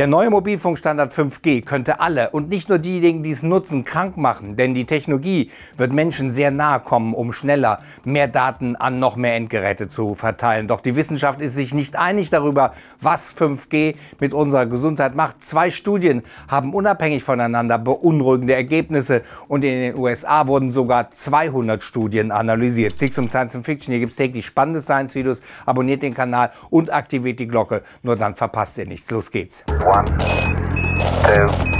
Der neue Mobilfunkstandard 5G könnte alle und nicht nur diejenigen, die es nutzen, krank machen, denn die Technologie wird Menschen sehr nahe kommen, um schneller mehr Daten an noch mehr Endgeräte zu verteilen. Doch die Wissenschaft ist sich nicht einig darüber, was 5G mit unserer Gesundheit macht. Zwei Studien haben unabhängig voneinander beunruhigende Ergebnisse und in den USA wurden sogar 200 Studien analysiert. Klicks zum Science Fiction, hier gibt es täglich spannende Science-Videos. Abonniert den Kanal und aktiviert die Glocke, nur dann verpasst ihr nichts. Los geht's. One, two.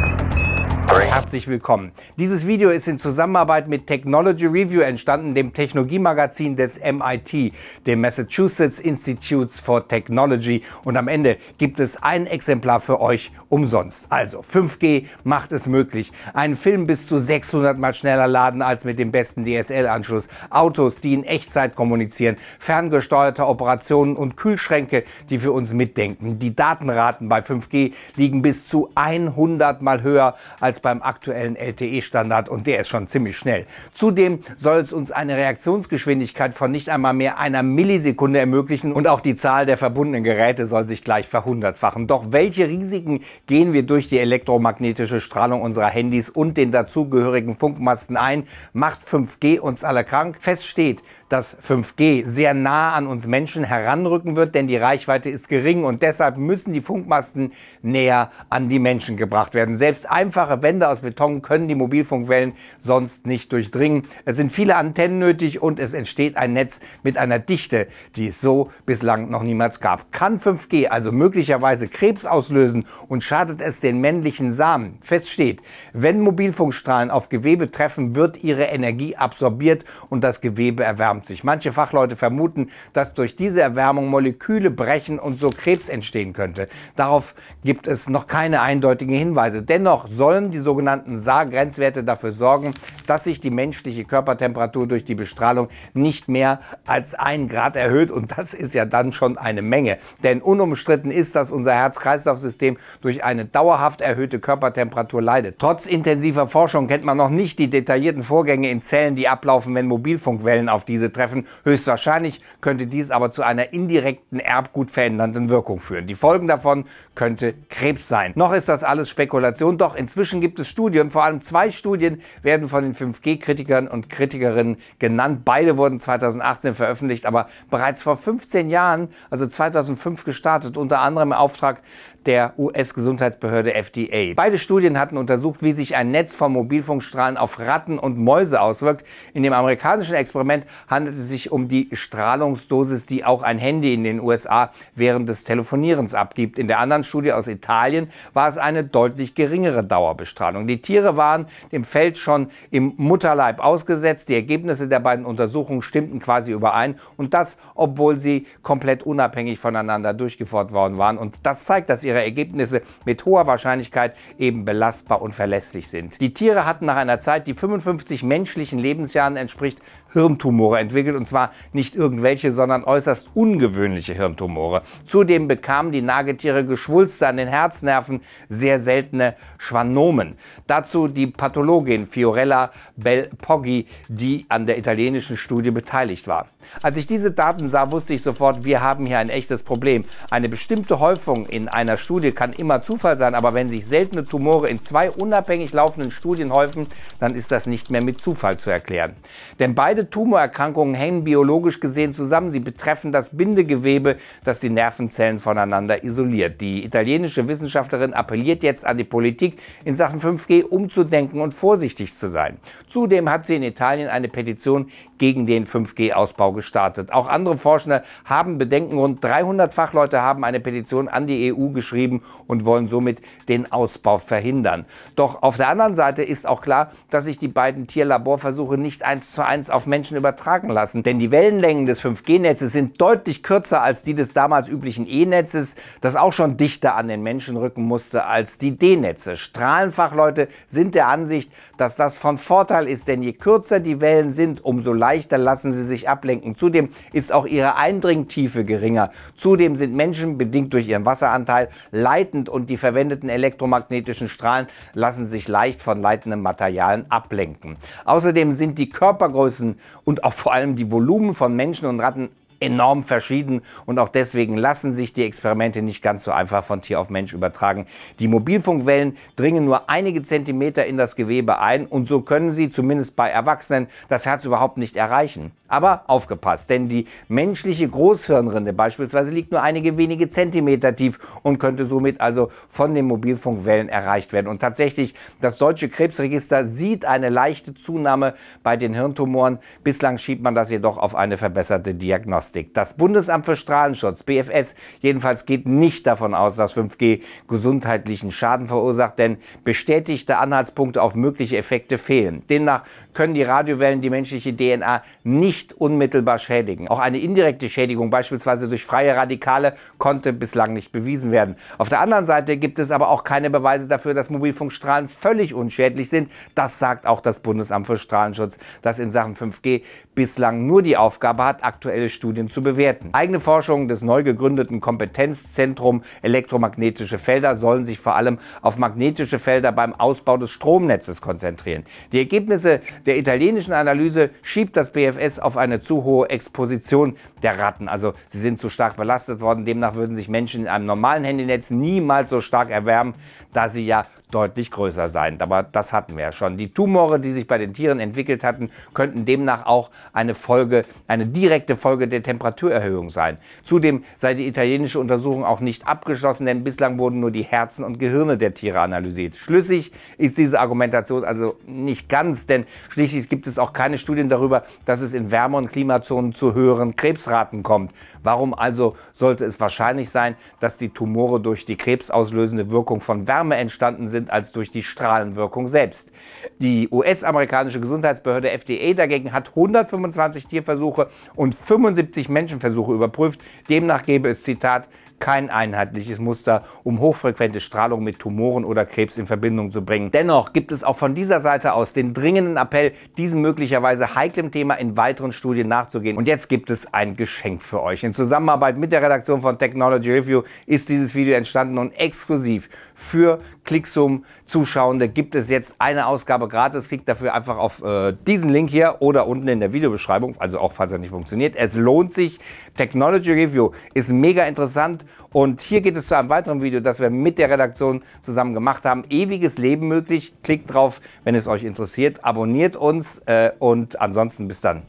Herzlich willkommen. Dieses Video ist in Zusammenarbeit mit Technology Review entstanden, dem Technologiemagazin des MIT, dem Massachusetts Institutes for Technology. Und am Ende gibt es ein Exemplar für euch umsonst. Also 5G macht es möglich. Einen Film bis zu 600 Mal schneller laden als mit dem besten DSL-Anschluss. Autos, die in Echtzeit kommunizieren. Ferngesteuerte Operationen und Kühlschränke, die für uns mitdenken. Die Datenraten bei 5G liegen bis zu 100 Mal höher als beim aktuellen LTE-Standard und der ist schon ziemlich schnell. Zudem soll es uns eine Reaktionsgeschwindigkeit von nicht einmal mehr einer Millisekunde ermöglichen und auch die Zahl der verbundenen Geräte soll sich gleich verhundertfachen. Doch welche Risiken gehen wir durch die elektromagnetische Strahlung unserer Handys und den dazugehörigen Funkmasten ein? Macht 5G uns alle krank? Fest steht, dass 5G sehr nah an uns Menschen heranrücken wird, denn die Reichweite ist gering und deshalb müssen die Funkmasten näher an die Menschen gebracht werden. Selbst einfache Wände aus Beton können die Mobilfunkwellen sonst nicht durchdringen. Es sind viele Antennen nötig und es entsteht ein Netz mit einer Dichte, die es so bislang noch niemals gab. Kann 5G also möglicherweise Krebs auslösen und schadet es den männlichen Samen? Fest steht, wenn Mobilfunkstrahlen auf Gewebe treffen, wird ihre Energie absorbiert und das Gewebe erwärmt erwärmt Manche Fachleute vermuten, dass durch diese Erwärmung Moleküle brechen und so Krebs entstehen könnte. Darauf gibt es noch keine eindeutigen Hinweise. Dennoch sollen die sogenannten SAR-Grenzwerte dafür sorgen, dass sich die menschliche Körpertemperatur durch die Bestrahlung nicht mehr als ein Grad erhöht. Und das ist ja dann schon eine Menge. Denn unumstritten ist, dass unser Herz-Kreislauf-System durch eine dauerhaft erhöhte Körpertemperatur leidet. Trotz intensiver Forschung kennt man noch nicht die detaillierten Vorgänge in Zellen, die ablaufen, wenn Mobilfunkwellen auf diese treffen. Höchstwahrscheinlich könnte dies aber zu einer indirekten erbgutverändernden Wirkung führen. Die Folgen davon könnte Krebs sein. Noch ist das alles Spekulation, doch inzwischen gibt es Studien, vor allem zwei Studien werden von den 5G-Kritikern und Kritikerinnen genannt. Beide wurden 2018 veröffentlicht, aber bereits vor 15 Jahren, also 2005 gestartet, unter anderem im Auftrag der US-Gesundheitsbehörde FDA. Beide Studien hatten untersucht, wie sich ein Netz von Mobilfunkstrahlen auf Ratten und Mäuse auswirkt. In dem amerikanischen Experiment handelt handelt es sich um die Strahlungsdosis, die auch ein Handy in den USA während des Telefonierens abgibt. In der anderen Studie aus Italien war es eine deutlich geringere Dauerbestrahlung. Die Tiere waren dem Feld schon im Mutterleib ausgesetzt. Die Ergebnisse der beiden Untersuchungen stimmten quasi überein. Und das, obwohl sie komplett unabhängig voneinander durchgeführt worden waren. Und das zeigt, dass ihre Ergebnisse mit hoher Wahrscheinlichkeit eben belastbar und verlässlich sind. Die Tiere hatten nach einer Zeit, die 55 menschlichen Lebensjahren entspricht, Hirntumore entwickelt und zwar nicht irgendwelche, sondern äußerst ungewöhnliche Hirntumore. Zudem bekamen die Nagetiere Geschwulste an den Herznerven, sehr seltene Schwannomen. Dazu die Pathologin Fiorella Belpoggi, die an der italienischen Studie beteiligt war. Als ich diese Daten sah, wusste ich sofort, wir haben hier ein echtes Problem. Eine bestimmte Häufung in einer Studie kann immer Zufall sein, aber wenn sich seltene Tumore in zwei unabhängig laufenden Studien häufen, dann ist das nicht mehr mit Zufall zu erklären. Denn beide Tumorerkrankungen Erkrankungen hängen biologisch gesehen zusammen. Sie betreffen das Bindegewebe, das die Nervenzellen voneinander isoliert. Die italienische Wissenschaftlerin appelliert jetzt an die Politik, in Sachen 5G umzudenken und vorsichtig zu sein. Zudem hat sie in Italien eine Petition gegen den 5G-Ausbau gestartet. Auch andere Forschende haben Bedenken. Rund 300 Fachleute haben eine Petition an die EU geschrieben und wollen somit den Ausbau verhindern. Doch auf der anderen Seite ist auch klar, dass sich die beiden Tierlaborversuche nicht eins zu eins auf Menschen übertragen sagen lassen, denn die Wellenlängen des 5G-Netzes sind deutlich kürzer als die des damals üblichen E-Netzes, das auch schon dichter an den Menschen rücken musste als die D-Netze. Strahlenfachleute sind der Ansicht, dass das von Vorteil ist, denn je kürzer die Wellen sind, umso leichter lassen sie sich ablenken. Zudem ist auch ihre Eindringtiefe geringer. Zudem sind Menschen bedingt durch ihren Wasseranteil leitend und die verwendeten elektromagnetischen Strahlen lassen sich leicht von leitenden Materialien ablenken. Außerdem sind die Körpergrößen und auch vor vor allem die Volumen von Menschen und Ratten enorm verschieden und auch deswegen lassen sich die Experimente nicht ganz so einfach von Tier auf Mensch übertragen. Die Mobilfunkwellen dringen nur einige Zentimeter in das Gewebe ein und so können sie zumindest bei Erwachsenen das Herz überhaupt nicht erreichen. Aber aufgepasst, denn die menschliche Großhirnrinde beispielsweise liegt nur einige wenige Zentimeter tief und könnte somit also von den Mobilfunkwellen erreicht werden. Und tatsächlich, das deutsche Krebsregister sieht eine leichte Zunahme bei den Hirntumoren. Bislang schiebt man das jedoch auf eine verbesserte Diagnostik. Plastik. Das Bundesamt für Strahlenschutz, BFS, jedenfalls geht nicht davon aus, dass 5G gesundheitlichen Schaden verursacht, denn bestätigte Anhaltspunkte auf mögliche Effekte fehlen. Demnach können die Radiowellen die menschliche DNA nicht unmittelbar schädigen. Auch eine indirekte Schädigung, beispielsweise durch freie Radikale, konnte bislang nicht bewiesen werden. Auf der anderen Seite gibt es aber auch keine Beweise dafür, dass Mobilfunkstrahlen völlig unschädlich sind. Das sagt auch das Bundesamt für Strahlenschutz, das in Sachen 5G bislang nur die Aufgabe hat, aktuelle Studien Studien zu bewerten. Eigene Forschungen des neu gegründeten Kompetenzzentrum Elektromagnetische Felder sollen sich vor allem auf magnetische Felder beim Ausbau des Stromnetzes konzentrieren. Die Ergebnisse der italienischen Analyse schiebt das BFS auf eine zu hohe Exposition der Ratten. Also sie sind zu stark belastet worden. Demnach würden sich Menschen in einem normalen Handynetz niemals so stark erwärmen, da sie ja deutlich größer sein. Aber das hatten wir ja schon. Die Tumore, die sich bei den Tieren entwickelt hatten, könnten demnach auch eine Folge, eine direkte Folge der Temperaturerhöhung sein. Zudem sei die italienische Untersuchung auch nicht abgeschlossen, denn bislang wurden nur die Herzen und Gehirne der Tiere analysiert. Schlüssig ist diese Argumentation also nicht ganz, denn schließlich gibt es auch keine Studien darüber, dass es in Wärme- und Klimazonen zu höheren Krebsraten kommt. Warum also sollte es wahrscheinlich sein, dass die Tumore durch die krebsauslösende Wirkung von Wärme entstanden sind, als durch die Strahlenwirkung selbst? Die US-amerikanische Gesundheitsbehörde FDA dagegen hat 125 Tierversuche und 75 60 Menschenversuche überprüft. Demnach gebe es, Zitat, kein einheitliches Muster, um hochfrequente Strahlung mit Tumoren oder Krebs in Verbindung zu bringen. Dennoch gibt es auch von dieser Seite aus den dringenden Appell, diesem möglicherweise heiklen Thema in weiteren Studien nachzugehen. Und jetzt gibt es ein Geschenk für euch. In Zusammenarbeit mit der Redaktion von Technology Review ist dieses Video entstanden und exklusiv für Klicksum Zuschauende gibt es jetzt eine Ausgabe gratis. Klickt dafür einfach auf äh, diesen Link hier oder unten in der Videobeschreibung, also auch falls er nicht funktioniert. Es lohnt sich. Technology Review ist mega interessant und hier geht es zu einem weiteren Video, das wir mit der Redaktion zusammen gemacht haben. Ewiges Leben möglich. Klickt drauf, wenn es euch interessiert. Abonniert uns äh, und ansonsten bis dann.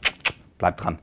Bleibt dran.